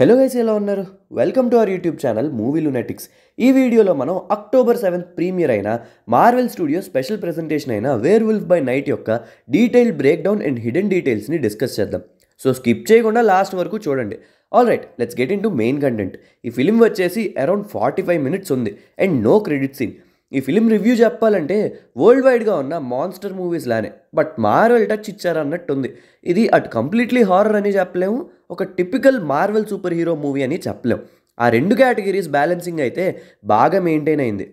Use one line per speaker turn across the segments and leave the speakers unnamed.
hello guys ఎలా ఉన్నారు welcome to our YouTube channel movie lunatics ఈ వీడియోలో మనం అక్టోబర్ సెవెంత్ ప్రీమియర్ అయిన మార్వెల్ స్టూడియో స్పెషల్ ప్రెజెంటేషన్ అయిన వేర్ వుల్ఫ్ బై నైట్ యొక్క డీటెయిల్ బ్రేక్డౌన్ అండ్ హిడెన్ డీటెయిల్స్ని డిస్కస్ చేద్దాం సో స్కిప్ చేయకుండా లాస్ట్ వరకు చూడండి all right let's get into main content ఈ ఫిలిం వచ్చేసి అరౌండ్ ఫార్టీ ఫైవ్ మినిట్స్ ఉంది అండ్ నో క్రెడిట్ సీన్ ఈ ఫిలిం రివ్యూ చెప్పాలంటే వరల్డ్ వైడ్గా ఉన్న మాన్స్టర్ మూవీస్ లానే బట్ మార్వెల్ టచ్ ఉంది ఇది అటు కంప్లీట్లీ హారర్ అని చెప్పలేము ఒక typical Marvel super hero movie అని చెప్పలేము ఆ రెండు కేటగిరీస్ బ్యాలెన్సింగ్ అయితే బాగా మెయింటైన్ అయింది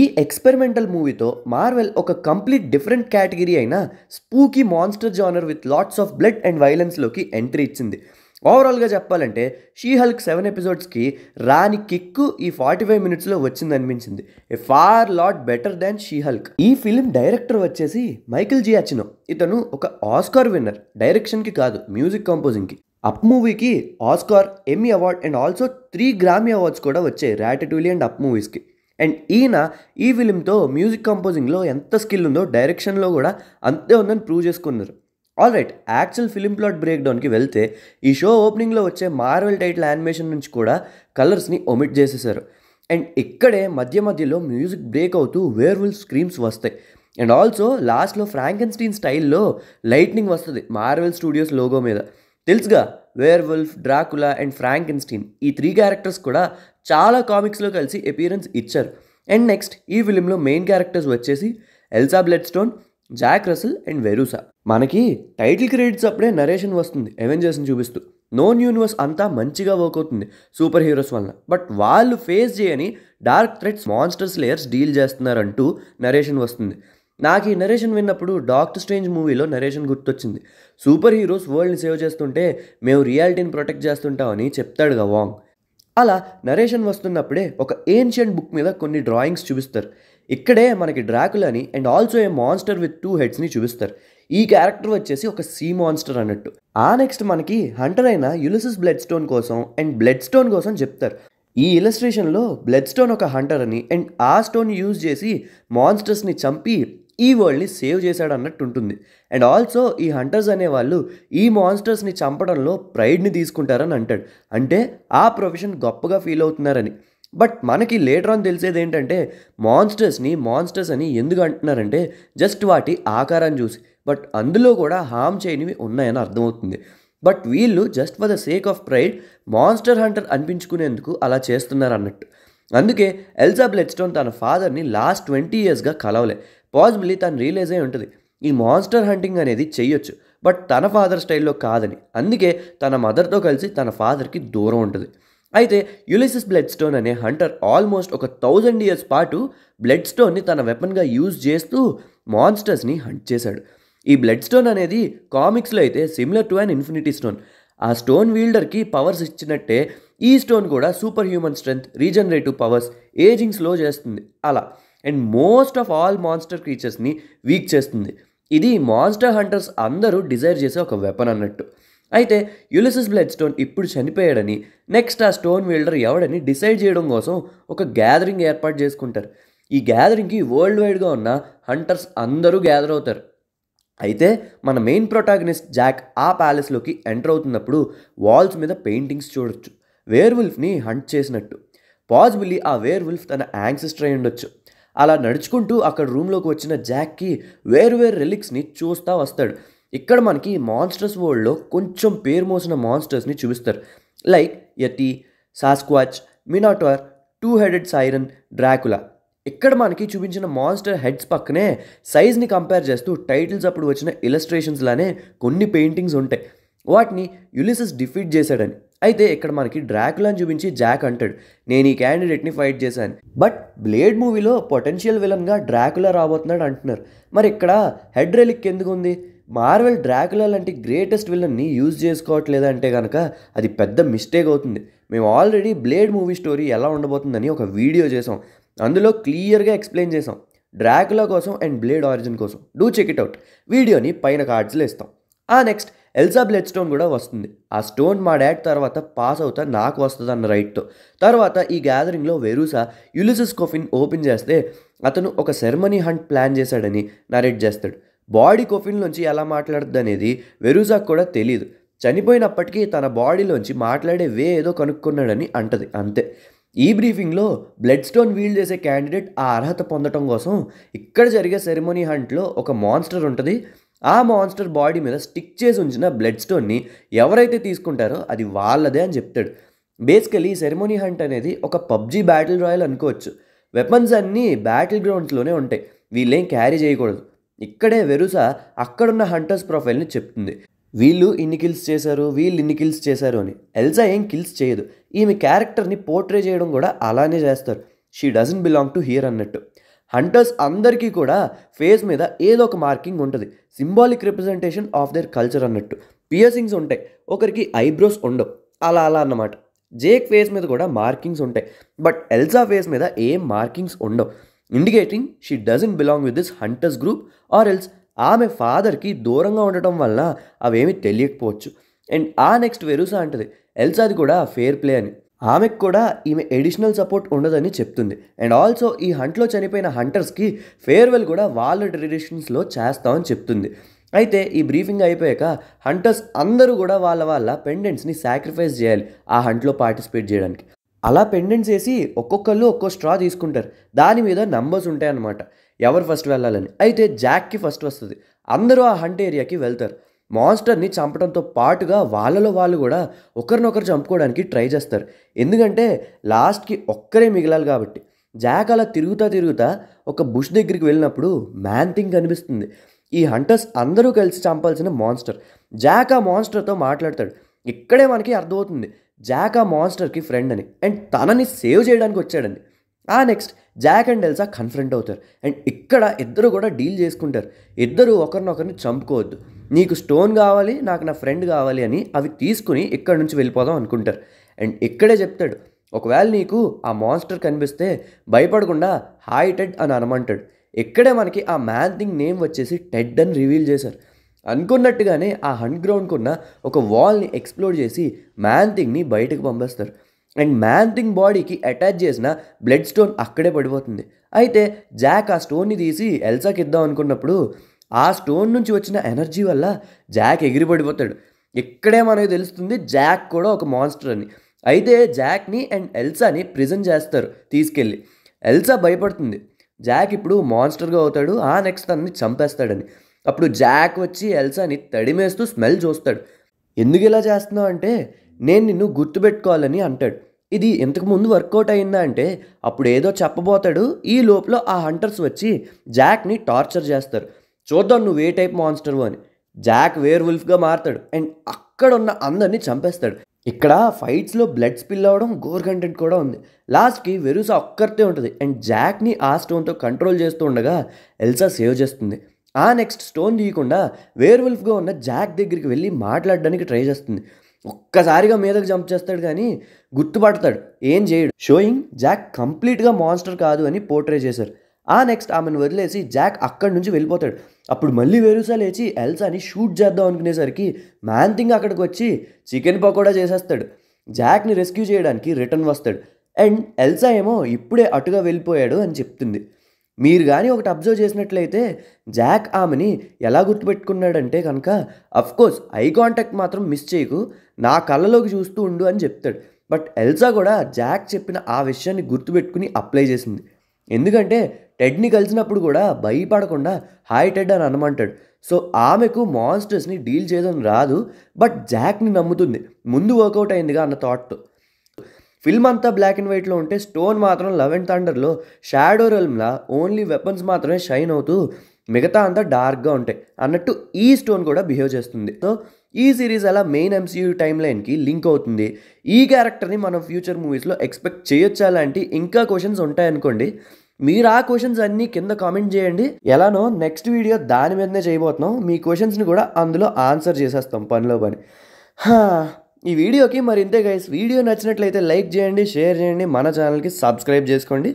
ఈ ఎక్స్పెరిమెంటల్ మూవీతో మార్వెల్ ఒక కంప్లీట్ డిఫరెంట్ కేటగిరీ అయిన spooky monster genre with lots of blood and వైలెన్స్లోకి ఎంట్రీ ఇచ్చింది ఓవరాల్గా చెప్పాలంటే షీ హల్క్ సెవెన్ ఎపిసోడ్స్కి రాని కిక్కు ఈ ఫార్టీ ఫైవ్ మినిట్స్లో వచ్చింది అనిపించింది a far lot better than she Hulk ఈ ఫిలిం డైరెక్టర్ వచ్చేసి మైకిల్ జీ అచ్చినో ఇతను ఒక ఆస్కార్ విన్నర్ డైరెక్షన్కి కాదు మ్యూజిక్ కంపోజింగ్కి అప్ మూవీకి Oscar Emmy award and also three Grammy awards కూడా వచ్చాయి ర్యాటిటూలీ అండ్ అప్ మూవీస్కి అండ్ ఈయన ఈ ఫిలింతో మ్యూజిక్ కంపోజింగ్లో ఎంత స్కిల్ ఉందో డైరెక్షన్లో కూడా అంతే ఉందని ప్రూవ్ చేసుకున్నారు all right actual film plot break డౌన్కి వెళ్తే ఈ షో ఓపెనింగ్లో వచ్చే మార్వెల్ టైటిల్ యానిమేషన్ నుంచి కూడా కలర్స్ని ఒమిట్ చేసేసారు అండ్ ఇక్కడే మధ్య మధ్యలో మ్యూజిక్ బ్రేక్ అవుతూ వేర్వుల్ స్క్రీమ్స్ వస్తాయి అండ్ ఆల్సో లాస్ట్లో ఫ్రాంకెన్స్టీన్ స్టైల్లో లైట్నింగ్ వస్తుంది మార్వెల్ స్టూడియోస్ లోగో మీద తెలుసుగా వేర్వుల్ఫ్ డ్రాకులా అండ్ ఫ్రాంకెన్స్టీన్ ఈ త్రీ క్యారెక్టర్స్ కూడా చాలా కామిక్స్లో కలిసి అపీరెన్స్ ఇచ్చారు అండ్ నెక్స్ట్ ఈ ఫిలింలో మెయిన్ క్యారెక్టర్స్ వచ్చేసి Elsa Bloodstone Jack Russell and Verussa మనకి టైటిల్ క్రెడిట్స్ అప్పుడే నరేషన్ వస్తుంది ఎవెంజర్స్ని చూపిస్తూ నోన్ యూనివర్స్ అంతా మంచిగా వర్క్ అవుతుంది సూపర్ హీరోస్ వలన బట్ వాళ్ళు ఫేస్ చేయని dark threads monsters layers deal చేస్తున్నారంటూ నరేషన్ వస్తుంది నాకు ఈ నరేషన్ విన్నప్పుడు డాక్టర్ స్ట్రేంజ్ మూవీలో నరేషన్ గుర్తొచ్చింది సూపర్ హీరోస్ వరల్డ్ని సేవ్ చేస్తుంటే మేము రియాలిటీని ప్రొటెక్ట్ చేస్తుంటామని చెప్తాడుగా వాంగ్ అలా నరేషన్ వస్తున్నప్పుడే ఒక ఏన్షియంట్ బుక్ మీద కొన్ని డ్రాయింగ్స్ చూపిస్తారు ఇక్కడే మనకి డ్రాకులని and also a monster with two హెడ్స్ని చూపిస్తారు ఈ క్యారెక్టర్ వచ్చేసి ఒక సీ మాన్స్టర్ అన్నట్టు ఆ నెక్స్ట్ మనకి హంటర్ అయిన యులిసిస్ బ్లడ్ స్టోన్ కోసం అండ్ బ్లడ్ స్టోన్ కోసం చెప్తారు ఈ ఇలస్ట్రేషన్లో బ్లడ్ స్టోన్ ఒక హంటర్ అని అండ్ ఆ స్టోన్ యూజ్ చేసి మాన్స్టర్స్ని చంపి ఈ వరల్డ్ని సేవ్ చేశాడు అన్నట్టు ఉంటుంది అండ్ ఆల్సో ఈ హంటర్స్ అనేవాళ్ళు ఈ మాన్స్టర్స్ని చంపడంలో ప్రైడ్ని తీసుకుంటారని అంటాడు అంటే ఆ ప్రొఫెషన్ గొప్పగా ఫీల్ అవుతున్నారని బట్ మనకి లేటర్ ఆన్ తెలిసేది ఏంటంటే మాన్స్టర్స్ని మాన్స్టర్స్ అని ఎందుకు అంటున్నారంటే జస్ట్ వాటి ఆకారం చూసి బట్ అందులో కూడా హామ్ చేయనివి ఉన్నాయని అర్థమవుతుంది బట్ వీళ్ళు just for the sake of pride monster hunter అనిపించుకునేందుకు అలా చేస్తున్నారు అన్నట్టు అందుకే ఎల్సా బ్లెడ్స్టోన్ తన ఫాదర్ని లాస్ట్ ట్వంటీ ఇయర్స్గా కలవలే పాజిబిలీ తను రియలైజ్ అయి ఉంటుంది ఈ మాన్స్టర్ హంటింగ్ అనేది చేయొచ్చు బట్ తన ఫాదర్ స్టైల్లో కాదని అందుకే తన మదర్తో కలిసి తన ఫాదర్కి దూరం ఉంటుంది అయితే యులిసిస్ స్టోన్ అనే హంటర్ ఆల్మోస్ట్ ఒక థౌజండ్ ఇయర్స్ పాటు స్టోన్ని తన వెపన్గా యూజ్ చేస్తూ మాన్స్టర్స్ని హంట్ చేశాడు ఈ బ్లడ్ స్టోన్ అనేది కామిక్స్లో అయితే similar to an infinity stone ఆ స్టోన్ వీల్డర్కి పవర్స్ ఇచ్చినట్టే ఈ స్టోన్ కూడా super human strength regenerative powers ageing slow చేస్తుంది అలా and most of all monster క్రీచర్స్ని వీక్ చేస్తుంది ఇది మాన్స్టర్ హంటర్స్ అందరూ డిజైర్ చేసే ఒక వెపన్ అన్నట్టు అయితే యులిసిస్ బ్లడ్ స్టోన్ ఇప్పుడు చనిపోయాడని నెక్స్ట్ ఆ స్టోన్ వీల్డర్ ఎవడని డిసైడ్ చేయడం కోసం ఒక గ్యాదరింగ్ ఏర్పాటు చేసుకుంటారు ఈ గ్యాదరింగ్కి వరల్డ్ వైడ్గా ఉన్న హంటర్స్ అందరూ గ్యాదర్ అవుతారు అయితే మన మెయిన్ ప్రొటాగనిస్ట్ జాక్ ఆ ప్యాలెస్లోకి ఎంటర్ అవుతున్నప్పుడు వాల్స్ మీద పెయింటింగ్స్ చూడొచ్చు వేర్వుల్ఫ్ని హంట్ చేసినట్టు పాజిబుల్లీ ఆ వేర్వుల్ఫ్ తన యాంగ్సిస్టర్ అయి ఉండొచ్చు అలా నడుచుకుంటూ అక్కడ రూమ్లోకి వచ్చిన జాక్కి వేరువేరు రిలిక్స్ని చూస్తూ వస్తాడు ఇక్కడ మనకి మాన్స్టర్స్ వరల్డ్లో కొంచెం పేరు మోసిన మాన్స్టర్స్ని చూపిస్తారు like yeti Sasquatch Minotaur two headed siren Dracula ఇక్కడ మనకి చూపించిన మాన్స్టర్ హెడ్స్ పక్కనే సైజ్ని కంపేర్ చేస్తూ టైటిల్స్ అప్పుడు వచ్చిన ఇలస్ట్రేషన్స్ లానే కొన్ని పెయింటింగ్స్ ఉంటాయి వాటిని యులిసెస్ డిఫీట్ చేశాడని అయితే ఇక్కడ మనకి డ్రాకులాని చూపించి జాక్ అంటాడు నేను ఈ క్యాండిడేట్ని ఫైట్ చేశాను బట్ బ్లేడ్ మూవీలో పొటెన్షియల్ విలన్గా డ్రాకులా రాబోతున్నాడు అంటున్నారు మరి ఇక్కడ హెడ్ రెలిక్ ఎందుకు ఉంది మార్వెల్ డ్రాకులా లాంటి గ్రేటెస్ట్ విలన్ని యూజ్ చేసుకోవట్లేదంటే కనుక అది పెద్ద మిస్టేక్ అవుతుంది మేము ఆల్రెడీ బ్లేడ్ మూవీ స్టోరీ ఎలా ఉండబోతుందని ఒక వీడియో చేసాం అందులో క్లియర్గా ఎక్స్ప్లెయిన్ చేసాం డ్రాకులా కోసం అండ్ బ్లేడ్ ఆరిజిన్ కోసం డూ చెక్ ఇట్ అవుట్ వీడియోని పైన కార్డ్స్లో ఇస్తాం ఆ నెక్స్ట్ ఎల్సా బ్లెడ్ స్టోన్ కూడా వస్తుంది ఆ స్టోన్ మా డాడ్ తర్వాత పాస్ అవుతా నాకు వస్తుంది అన్న రైట్తో తర్వాత ఈ గ్యాదరింగ్లో వెరూసా యులిసిస్ కోఫిన్ ఓపెన్ చేస్తే అతను ఒక సెరమనీ హంట్ ప్లాన్ చేశాడని నరేట్ చేస్తాడు బాడీ కోఫిన్ నుంచి ఎలా మాట్లాడద్దు అనేది వెరూసాకు కూడా తెలియదు చనిపోయినప్పటికీ తన బాడీలోంచి మాట్లాడే వే ఏదో కనుక్కున్నాడని అంటది అంతే ఈ బ్రీఫింగ్లో బ్లడ్ స్టోన్ వీల్ చేసే క్యాండిడేట్ ఆ అర్హత పొందటం కోసం ఇక్కడ జరిగే సెరమోనీ హంట్లో ఒక మాన్స్టర్ ఉంటుంది ఆ మాన్స్టర్ బాడీ మీద స్టిక్ చేసి ఉంచిన బ్లడ్ స్టోన్ని ఎవరైతే తీసుకుంటారో అది వాళ్ళదే అని చెప్తాడు బేసికలీ సెరమోనీ హంట్ అనేది ఒక పబ్జీ బ్యాటిల్ రాయల్ అనుకోవచ్చు వెపన్స్ అన్నీ బ్యాటిల్ గ్రౌండ్స్లోనే ఉంటాయి వీళ్ళేం క్యారీ చేయకూడదు ఇక్కడే వెరుస అక్కడున్న హంటర్స్ ప్రొఫైల్ని చెప్తుంది వీళ్ళు ఇన్ని కిల్స్ చేశారు వీళ్ళు ఇన్ని కిల్స్ చేశారు అని ఎల్జా ఏం కిల్స్ చేయదు ఈమె క్యారెక్టర్ని పోర్ట్రే చేయడం కూడా అలానే చేస్తారు she doesn't belong to here అన్నట్టు హంటర్స్ అందరికీ కూడా ఫేస్ మీద ఏదో ఒక మార్కింగ్ ఉంటుంది symbolic representation of their culture అన్నట్టు పియర్సింగ్స్ ఉంటాయి ఒకరికి ఐబ్రోస్ ఉండవు అలా అలా అన్నమాట జేక్ ఫేస్ మీద కూడా మార్కింగ్స్ ఉంటాయి బట్ ఎల్జా ఫేస్ మీద ఏం మార్కింగ్స్ ఉండవు indicating she doesn't belong with this hunters group or else ఆమె ఫాదర్కి దూరంగా ఉండటం వల్ల అవేమీ తెలియకపోవచ్చు అండ్ ఆ నెక్స్ట్ వెరుసా అంటది ఎల్సాది కూడా ఫేర్ ప్లే అని ఆమెకు కూడా ఈమె ఎడిషనల్ సపోర్ట్ ఉండదని చెప్తుంది అండ్ ఆల్సో ఈ హంట్లో చనిపోయిన హంటర్స్కి ఫేర్వెల్ కూడా వాళ్ళ ట్రెడిషన్స్లో చేస్తామని చెప్తుంది అయితే ఈ బ్రీఫింగ్ అయిపోయాక హంటర్స్ అందరూ కూడా వాళ్ళ వాళ్ళ పెండెంట్స్ని సాక్రిఫైస్ చేయాలి ఆ హంట్లో పార్టిసిపేట్ చేయడానికి అలా పెండెంట్స్ వేసి ఒక్కొక్కళ్ళు ఒక్కో స్ట్రా తీసుకుంటారు దాని మీద నంబర్స్ ఉంటాయన్నమాట ఎవరు ఫస్ట్ వెళ్ళాలని అయితే జాక్కి ఫస్ట్ వస్తుంది అందరూ ఆ హంట్ ఏరియాకి వెళ్తారు మాన్స్టర్ని చంపడంతో పాటుగా వాళ్ళలో వాళ్ళు కూడా ఒకరినొకరు చంపుకోవడానికి ట్రై చేస్తారు ఎందుకంటే లాస్ట్కి ఒక్కరే మిగిలాలి కాబట్టి జాక్ అలా తిరుగుతా తిరుగుతా ఒక బుష్ దగ్గరికి వెళ్ళినప్పుడు మ్యాన్ థింగ్ కనిపిస్తుంది ఈ హంటర్స్ అందరూ కలిసి చంపాల్సిన మాన్స్టర్ జాక్ ఆ మాన్స్టర్తో మాట్లాడతాడు ఇక్కడే మనకి అర్థమవుతుంది జాక్ ఆ మాన్స్టర్కి ఫ్రెండ్ అని అండ్ తనని సేవ్ చేయడానికి వచ్చాడండి ఆ next Jack and Elsa confront అవుతారు అండ్ ఇక్కడ ఇద్దరు కూడా డీల్ చేసుకుంటారు ఇద్దరు ఒకరినొకరిని చంపుకోవద్దు నీకు స్టోన్ కావాలి నాకు నా ఫ్రెండ్ కావాలి అని అవి తీసుకుని ఇక్కడ నుంచి వెళ్ళిపోదాం అనుకుంటారు అండ్ ఇక్కడే చెప్తాడు ఒకవేళ నీకు ఆ మాన్స్టర్ కనిపిస్తే భయపడకుండా హాయ్ టెడ్ అని అనమంటాడు ఇక్కడే మనకి ఆ మ్యాన్ థింగ్ నేమ్ వచ్చేసి టెడ్ అని రివీల్ చేశారు అనుకున్నట్టుగానే ఆ హండ్ గ్రౌండ్కున్న ఒక వాల్ని ఎక్స్ప్లోర్ చేసి మ్యాన్ థింగ్ని బయటకు పంపేస్తారు అండ్ మ్యాన్థింగ్ బాడీకి అటాచ్ చేసిన బ్లడ్ స్టోన్ అక్కడే పడిపోతుంది అయితే జాక్ ఆ స్టోన్ని తీసి ఎల్సాకి ఇద్దాం అనుకున్నప్పుడు ఆ స్టోన్ నుంచి వచ్చిన ఎనర్జీ వల్ల జాక్ ఎగిరిపడిపోతాడు ఇక్కడే మనకి తెలుస్తుంది జాక్ కూడా ఒక మాన్స్టర్ అని అయితే జాక్ని అండ్ ఎల్సాని ప్రిజెంట్ చేస్తారు తీసుకెళ్ళి ఎల్సా భయపడుతుంది జాక్ ఇప్పుడు మాన్స్టర్గా అవుతాడు ఆ నెక్స్ట్ తనని చంపేస్తాడని అప్పుడు జాక్ వచ్చి ఎల్సాని తడిమేస్తూ స్మెల్ చూస్తాడు ఎందుకు ఇలా చేస్తున్నావు అంటే నేను నిన్ను గుర్తుపెట్టుకోవాలని అంటాడు ఇది ఇంతకుముందు ముందు వర్కౌట్ అయిందా అంటే అప్పుడు ఏదో చెప్పబోతాడు ఈ లోపల ఆ హంటర్స్ వచ్చి జాక్ని టార్చర్ చేస్తారు చూద్దాం నువ్వు ఏ టైప్ మాన్స్టర్ అని జాక్ వేర్ వుల్ఫ్గా మారుతాడు అండ్ అక్కడ ఉన్న అందరినీ చంపేస్తాడు ఇక్కడ ఫైట్స్లో బ్లడ్ స్పిల్ అవ్వడం గోర్ కంటెంట్ కూడా ఉంది లాస్ట్కి వెరుసా ఒక్కరితే ఉంటుంది అండ్ జాక్ని ఆ స్టోన్తో కంట్రోల్ చేస్తూ ఉండగా ఎల్సా సేవ్ చేస్తుంది ఆ నెక్స్ట్ స్టోన్ తీయకుండా వేర్ ఉల్ఫ్గా ఉన్న జాక్ దగ్గరికి వెళ్ళి మాట్లాడడానికి ట్రై చేస్తుంది ఒక్కసారిగా మీదకు జంప్ చేస్తాడు కానీ గుర్తుపడతాడు ఏం చేయడు షోయింగ్ జాక్ కంప్లీట్గా మాన్స్టర్ కాదు అని పోర్ట్రే చేశారు ఆ నెక్స్ట్ ఆమెను వదిలేసి జాక్ అక్కడి నుంచి వెళ్ళిపోతాడు అప్పుడు మళ్ళీ వేరుసా లేచి ఎల్సాని షూట్ చేద్దాం అనుకునేసరికి మ్యాన్థింగ్ అక్కడికి వచ్చి చికెన్ పకోడా చేసేస్తాడు జాక్ని రెస్క్యూ చేయడానికి రిటర్న్ వస్తాడు అండ్ ఎల్సా ఏమో ఇప్పుడే అటుగా వెళ్ళిపోయాడు అని చెప్తుంది మీరు కానీ ఒకటి అబ్జర్వ్ చేసినట్లయితే జాక్ ఆమెని ఎలా గుర్తుపెట్టుకున్నాడంటే కనుక అఫ్కోర్స్ ఐ కాంటాక్ట్ మాత్రం మిస్ చేయకు నా కళ్ళలోకి చూస్తూ ఉండు అని చెప్తాడు బట్ ఎల్సా కూడా జాక్ చెప్పిన ఆ విషయాన్ని గుర్తుపెట్టుకుని అప్లై చేసింది ఎందుకంటే టెడ్ని కలిసినప్పుడు కూడా భయపడకుండా హాయ్ టెడ్ అని అనమంటాడు సో ఆమెకు మాన్స్టర్స్ని డీల్ చేయడం రాదు బట్ జాక్ని నమ్ముతుంది ముందు వర్కౌట్ అయిందిగా అన్న థాట్తో ఫిల్మ్ అంతా బ్లాక్ అండ్ వైట్లో ఉంటే స్టోన్ మాత్రం లవ్ అండ్ థండర్లో షాడో రెల్మ్లా ఓన్లీ వెపన్స్ మాత్రమే షైన్ అవుతూ మిగతా అంతా డార్క్గా ఉంటాయి అన్నట్టు ఈ స్టోన్ కూడా బిహేవ్ చేస్తుంది సో ఈ సిరీస్ అలా మెయిన్ ఎంసీయూ టైమ్ లైన్కి లింక్ అవుతుంది ఈ క్యారెక్టర్ని మనం ఫ్యూచర్ మూవీస్లో ఎక్స్పెక్ట్ చేయొచ్చా లాంటి ఇంకా క్వశ్చన్స్ ఉంటాయనుకోండి మీరు ఆ క్వశ్చన్స్ అన్నీ కింద కామెంట్ చేయండి ఎలానో నెక్స్ట్ వీడియో దాని మీదనే చేయబోతున్నాం మీ క్వశ్చన్స్ని కూడా అందులో ఆన్సర్ చేసేస్తాం పనిలో పని ఈ వీడియోకి మరి ఇంతే గైస్ వీడియో నచ్చినట్లయితే లైక్ చేయండి షేర్ చేయండి మన ఛానల్కి సబ్స్క్రైబ్ చేసుకోండి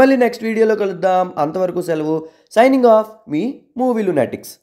మళ్ళీ నెక్స్ట్ వీడియోలో కలుద్దాం అంతవరకు సెలవు సైనింగ్ ఆఫ్ మీ మూవీ లునాటిక్స్